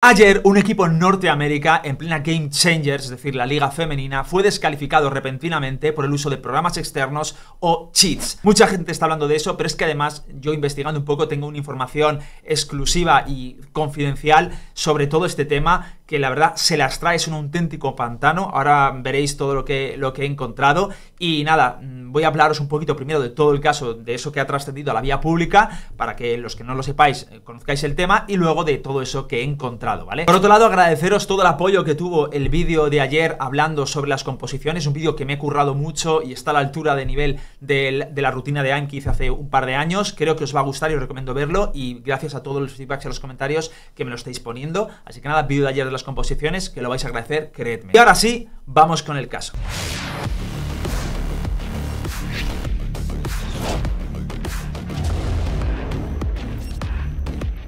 Ayer, un equipo en Norteamérica, en plena Game Changers, es decir, la liga femenina, fue descalificado repentinamente por el uso de programas externos o cheats. Mucha gente está hablando de eso, pero es que además yo investigando un poco tengo una información exclusiva y confidencial sobre todo este tema que la verdad se las trae, es un auténtico pantano. Ahora veréis todo lo que, lo que he encontrado. Y nada, mm, voy a hablaros un poquito primero de todo el caso, de eso que ha trascendido a la vía pública, para que los que no lo sepáis eh, conozcáis el tema, y luego de todo eso que he encontrado, ¿vale? Por otro lado, agradeceros todo el apoyo que tuvo el vídeo de ayer hablando sobre las composiciones, un vídeo que me he currado mucho y está a la altura de nivel de la rutina de AIM que hice hace un par de años. Creo que os va a gustar y os recomiendo verlo, y gracias a todos los feedbacks y los comentarios que me lo estáis poniendo. Así que nada, vídeo de ayer de composiciones que lo vais a agradecer, creedme. Y ahora sí, vamos con el caso.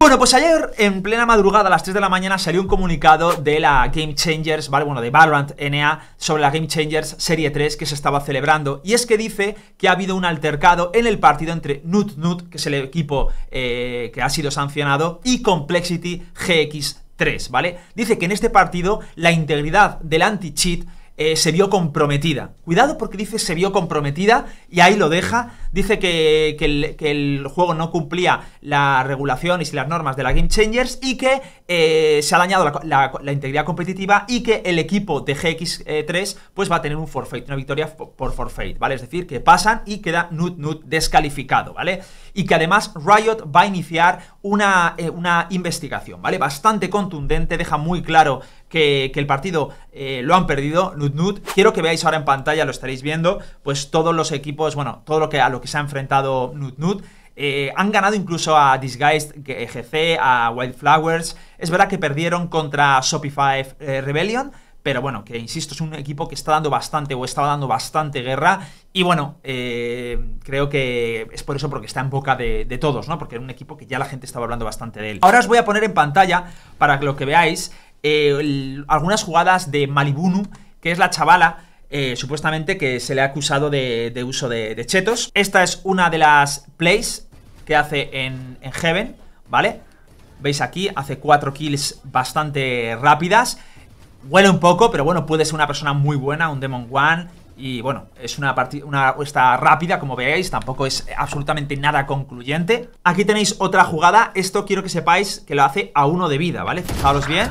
Bueno, pues ayer en plena madrugada a las 3 de la mañana salió un comunicado de la Game Changers, ¿vale? Bueno, de Valorant NA sobre la Game Changers Serie 3 que se estaba celebrando. Y es que dice que ha habido un altercado en el partido entre Nut Nut, que es el equipo eh, que ha sido sancionado, y Complexity GX 3, ¿vale? Dice que en este partido la integridad del anti-cheat eh, se vio comprometida. Cuidado porque dice se vio comprometida y ahí lo deja. Dice que, el, juego no cumplía la regulación y las normas de la Game Changers y que eh, se ha dañado la, integridad competitiva y que el equipo de GX3 pues va a tener un forfeit, una victoria por forfeit, ¿vale? Es decir, que pasan y queda nut nut descalificado, ¿vale? Y que además Riot va a iniciar una, eh, una investigación, ¿vale? Bastante contundente, deja muy claro que, el partido eh, lo han perdido, Nut Quiero que veáis ahora en pantalla, lo estaréis viendo, pues todos los equipos, bueno, todo lo que a lo que se ha enfrentado Nut eh, han ganado incluso a Disguised GC, a Wildflowers. Es verdad que perdieron contra Shopify eh, Rebellion, pero bueno, que insisto, es un equipo que está dando bastante o estaba dando bastante guerra. Y bueno, creo que es por eso porque está en boca de, de, todos, ¿no? Porque era un equipo que ya la gente estaba hablando bastante de él. Ahora os voy a poner en pantalla para que lo que veáis. Eh, algunas jugadas de Malibunu, que es la chavala eh, supuestamente que se le ha acusado de, uso de, chetos. Esta es una de las plays que hace en, Heaven, ¿vale? Veis aquí, hace cuatro kills bastante rápidas. Huele un poco, pero bueno, puede ser una persona muy buena, un Demon One. Y bueno, es una partida una, rápida, como veáis, tampoco es absolutamente nada concluyente. Aquí tenéis otra jugada, esto quiero que sepáis que lo hace a uno de vida, ¿vale? Fijaos bien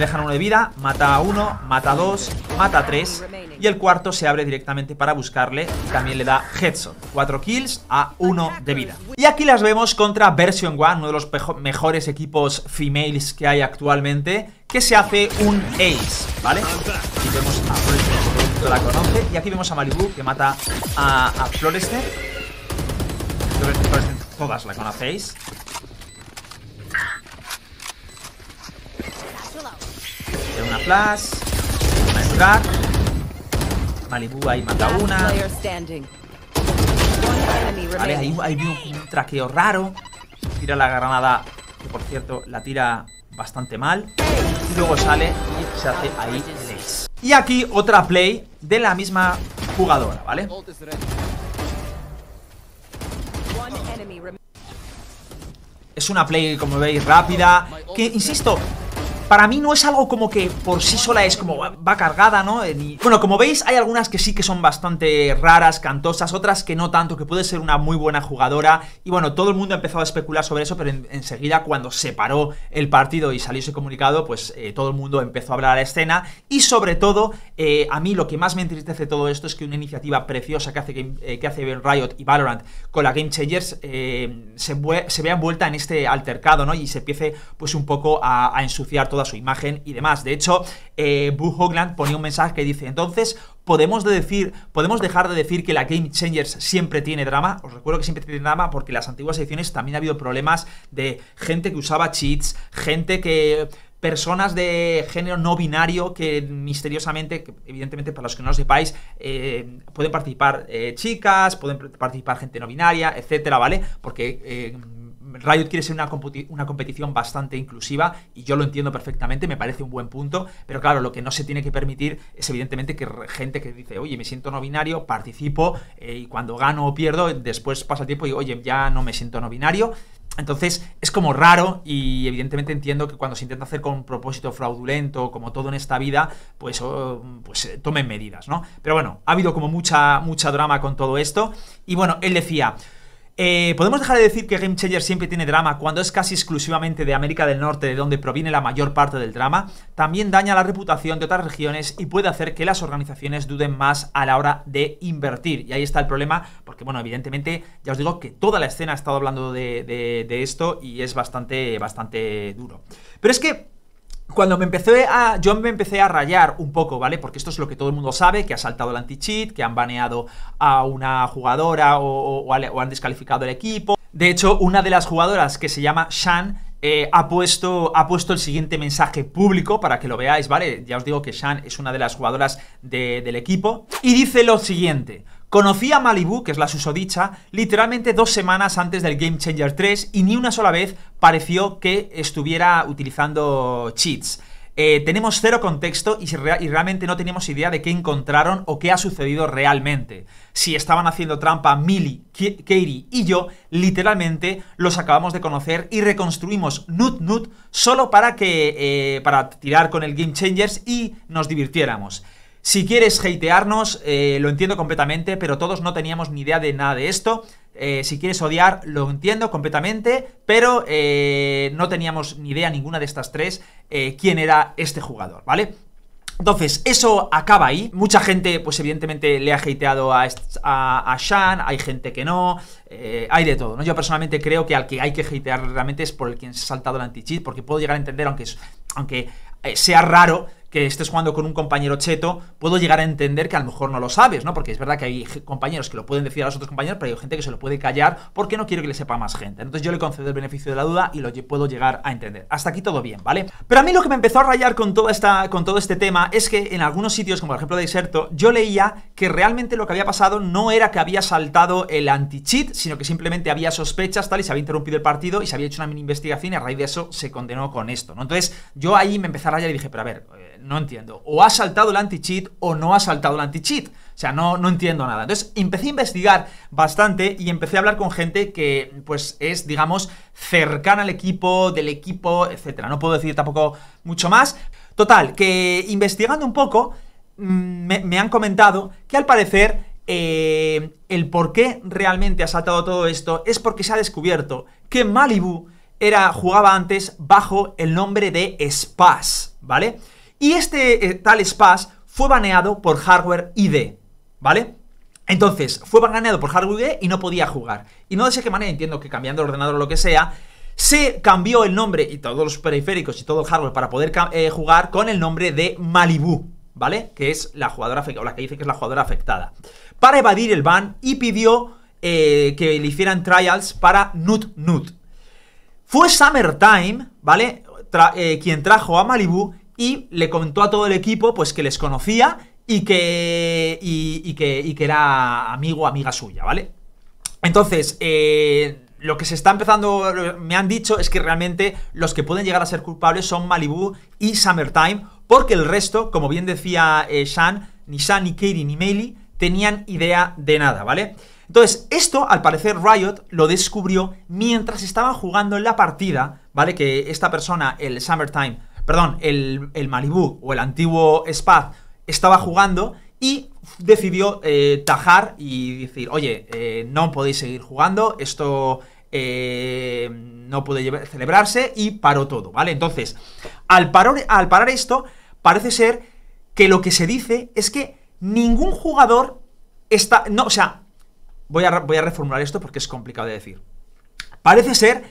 dejan uno de vida, mata a uno, mata a dos, mata a tres. Y el cuarto se abre directamente para buscarle también le da headshot. cuatro kills a uno de vida. Y aquí las vemos contra Version One, uno de los mejores equipos females que hay actualmente, que se hace un ace, ¿vale? Aquí vemos a Florester, la conoce. Y aquí vemos a Malibu que mata a, Florester todas la conocéis. una flash. Una Malibu ahí mata una. Vale, ahí hay un, un traqueo raro. Tira la granada, que por cierto la tira bastante mal. Y luego sale y se hace ahí Y aquí otra play de la misma jugadora, ¿vale? Es una play, como veis, rápida. Que, insisto, para mí no es algo como que por sí sola es como va cargada, ¿no? Eh, bueno, como veis, hay algunas que sí que son bastante raras, cantosas, otras que no tanto, que puede ser una muy buena jugadora. Y bueno, todo el mundo empezó a especular sobre eso, pero enseguida cuando se paró el partido y salió ese comunicado, pues eh, todo el mundo empezó a hablar a la escena. Y sobre todo, eh, a mí lo que más me entristece todo esto es que una iniciativa preciosa que hace, que hace Riot y Valorant con la Game Changers se, se, vea envuelta en este altercado, ¿no? Y se empiece pues un poco a ensuciar todo a su imagen y demás. De hecho, eh, Boo Hogland ponía un mensaje que dice, entonces, podemos, decir, podemos dejar de decir que la Game Changers siempre tiene drama. Os recuerdo que siempre tiene drama porque en las antiguas ediciones también ha habido problemas de gente que usaba cheats, gente que personas de género no binario que misteriosamente, evidentemente para los que no lo sepáis, eh, pueden participar eh, chicas, pueden participar gente no binaria, etcétera, ¿vale? Porque eh, Riot quiere ser una, competición bastante inclusiva y yo lo entiendo perfectamente, me parece un buen punto, pero claro, lo que no se tiene que permitir es evidentemente que gente que dice, oye, me siento no binario, participo eh, y cuando gano o pierdo, después pasa el tiempo y, oye, ya no me siento no binario. Entonces es como raro y evidentemente entiendo que cuando se intenta hacer con un propósito fraudulento, como todo en esta vida, pues, oh, pues eh, tomen medidas, ¿no? Pero bueno, ha habido como mucha, mucha drama con todo esto. Y bueno, él decía, eh, ¿Podemos dejar de decir que Game Changer siempre tiene drama cuando es casi exclusivamente de América del Norte de donde proviene la mayor parte del drama? También daña la reputación de otras regiones y puede hacer que las organizaciones duden más a la hora de invertir. Y ahí está el problema, porque bueno, evidentemente ya os digo que toda la escena ha estado hablando de, de esto y es bastante, bastante duro. Pero es que cuando me empecé a. Yo me empecé a rayar un poco, ¿vale? Porque esto es lo que todo el mundo sabe: que ha saltado el anti-cheat, que han baneado a una jugadora o, han descalificado el equipo. De hecho, una de las jugadoras que se llama Shan. Eh, ha, puesto, ha puesto el siguiente mensaje público para que lo veáis, ¿vale? Ya os digo que Shan es una de las jugadoras del equipo y dice lo siguiente, Conocí a Malibu, que es la susodicha, literalmente dos semanas antes del Game Changer 3 y ni una sola vez pareció que estuviera utilizando cheats. Eh, tenemos cero contexto y, realmente no tenemos idea de qué encontraron o qué ha sucedido realmente. Si estaban haciendo trampa Millie, Katie y yo, literalmente los acabamos de conocer y reconstruimos Nut Nut solo para que eh, para tirar con el Game Changers y nos divirtiéramos. Si quieres hatearnos, eh, lo entiendo completamente, pero todos no teníamos ni idea de nada de esto. Eh, si quieres odiar, lo entiendo completamente, pero eh, no teníamos ni idea ninguna de estas tres quién era este jugador, ¿vale? Entonces, eso acaba ahí. Mucha gente, pues evidentemente, le ha hateado a, Shan, hay gente que no, hay de todo, ¿no? Yo personalmente creo que al que hay que hatear realmente es por el quien se ha saltado el anti-cheat, porque puedo llegar a entender, aunque, aunque sea raro, que estés jugando con un compañero cheto, puedo llegar a entender que a lo mejor no lo sabes, ¿no? Porque es verdad que hay compañeros que lo pueden decir a los otros compañeros, pero hay gente que se lo puede callar porque no quiero que le sepa más gente. Entonces yo le concedo el beneficio de la duda y lo puedo llegar a entender. Hasta aquí todo bien, ¿vale? Pero a mí lo que me empezó a rayar con, esta, con todo este tema es que en algunos sitios, como por ejemplo de Deserto, yo leía que realmente lo que había pasado no era que había saltado el anti-cheat, sino que simplemente había sospechas, tal, y se había interrumpido el partido y se había hecho una mini investigación y a raíz de eso se condenó con esto, ¿no? Entonces yo ahí me empecé a rayar y dije, pero a ver, eh, no entiendo. O ha saltado el anti-cheat o no ha saltado el anti-cheat. O sea, no, no entiendo nada. Entonces empecé a investigar bastante y empecé a hablar con gente que pues es, digamos, cercana al equipo, del equipo, etc. No puedo decir tampoco mucho más. Total, que investigando un poco mm, me, han comentado que al parecer eh, el por qué realmente ha saltado todo esto es porque se ha descubierto que Malibu era, jugaba antes bajo el nombre de Spas, ¿vale? Y este eh, tal Spas fue baneado por Hardware ID, ¿vale? Entonces, fue baneado por Hardware ID y no podía jugar. Y no sé qué manera, entiendo que cambiando el ordenador o lo que sea, se cambió el nombre y todos los periféricos y todo el hardware para poder eh, jugar con el nombre de Malibu, ¿vale? Que es la jugadora o la que dice que es la jugadora afectada. Para evadir el ban y pidió eh, que le hicieran trials para Nut Nut. Fue Summertime, ¿vale? quien trajo a Malibu y le contó a todo el equipo pues que les conocía y que, y, que, y que era amigo, amiga suya, ¿vale? Entonces, eh, lo que se está empezando, me han dicho, es que realmente los que pueden llegar a ser culpables son Malibu y Summertime, porque el resto, como bien decía eh, Sean, Shan, ni Shan, ni Katie, ni Meili tenían idea de nada, ¿vale? Entonces, esto, al parecer, Riot lo descubrió mientras estaban jugando en la partida, ¿vale? Que esta persona, el Summertime, perdón, el, el Malibu o el antiguo Spaz estaba jugando y decidió eh, tajar y decir, oye, eh, no podéis seguir jugando, esto eh, no puede celebrarse y paró todo, ¿vale? Entonces, al, al parar esto, parece ser que lo que se dice es que ningún jugador está, no, o sea, voy a, voy a reformular esto porque es complicado de decir. Parece ser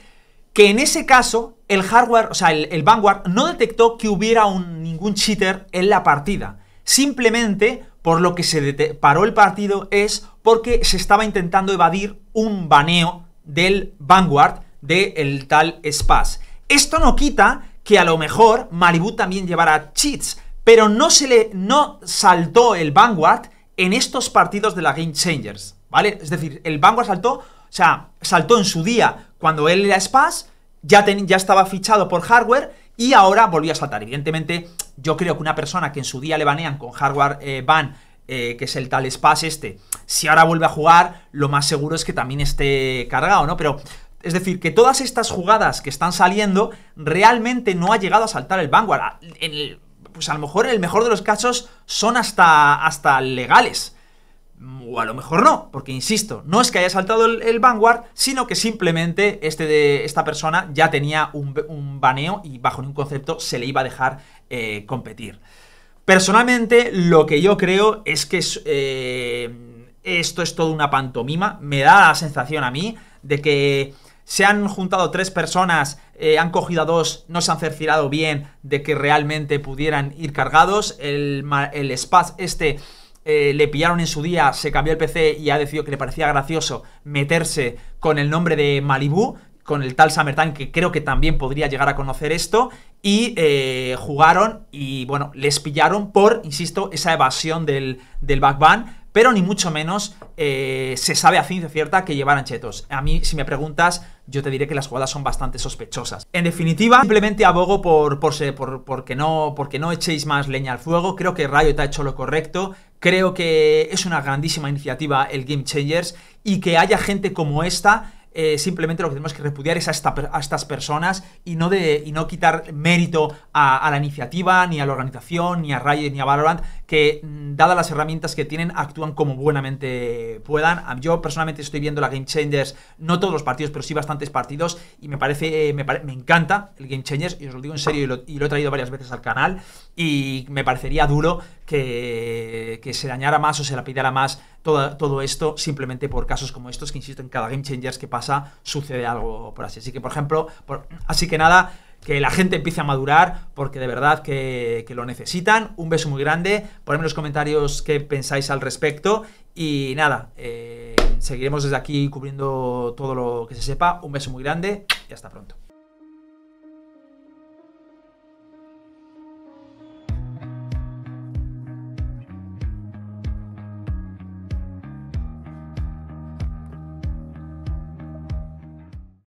que en ese caso el hardware, o sea, el, Vanguard no detectó que hubiera ningún cheater en la partida. Simplemente por lo que se paró el partido es porque se estaba intentando evadir un baneo del Vanguard del tal Spaz. Esto no quita que a lo mejor Malibu también llevara cheats, pero no se le no saltó el Vanguard en estos partidos de la Game Changers, ¿vale? Es decir, el Vanguard saltó o sea, saltó en su día cuando él era Spas, ya, ya estaba fichado por hardware y ahora volvió a saltar. Evidentemente, yo creo que una persona que en su día le banean con hardware van, eh, eh, que es el tal Spas este, si ahora vuelve a jugar, lo más seguro es que también esté cargado, ¿no? Pero es decir, que todas estas jugadas que están saliendo realmente no ha llegado a saltar el Vanguard. En pues a lo mejor en el mejor de los casos son hasta, hasta legales. O a lo mejor no, porque insisto, no es que haya saltado el, Vanguard, sino que simplemente este de, esta persona ya tenía un, baneo y bajo ningún concepto se le iba a dejar eh, competir. Personalmente, lo que yo creo es que eh, esto es toda una pantomima. Me da la sensación a mí de que se han juntado tres personas, eh, han cogido a dos, no se han cerciorado bien de que realmente pudieran ir cargados. El, el Spaz este eh, le pillaron en su día, se cambió el PC y ha decidido que le parecía gracioso meterse con el nombre de Malibu, con el tal Summertime, que creo que también podría llegar a conocer esto, y eh, jugaron y, bueno, les pillaron por, insisto, esa evasión del, del backban, pero ni mucho menos eh, se sabe a ciencia cierta que llevaran chetos. A mí, si me preguntas, yo te diré que las jugadas son bastante sospechosas. En definitiva, simplemente abogo por, por, que no, porque no echéis más leña al fuego. Creo que Riot ha hecho lo correcto. Creo que es una grandísima iniciativa el Game Changers y que haya gente como esta eh, simplemente lo que tenemos que repudiar es a, estas personas y no, de, y no quitar mérito a, a, la iniciativa, ni a la organización, ni a Riot, ni a Valorant, que, mm, dadas las herramientas que tienen, actúan como buenamente puedan. Ah, yo personalmente estoy viendo la Game Changers, no todos los partidos, pero sí bastantes partidos, y me parece, eh, me, encanta el Game Changers, y os lo digo en serio, y lo, he traído varias veces al canal, y me parecería duro que, que se dañara más o se la lapidara más todo, esto simplemente por casos como estos, que insisto, en cada Game Changers que pasa sucede algo por así. Así que, por ejemplo, así que nada que la gente empiece a madurar, porque de verdad que, lo necesitan. Un beso muy grande, ponedme en los comentarios qué pensáis al respecto y nada, eh, seguiremos desde aquí cubriendo todo lo que se sepa. Un beso muy grande y hasta pronto.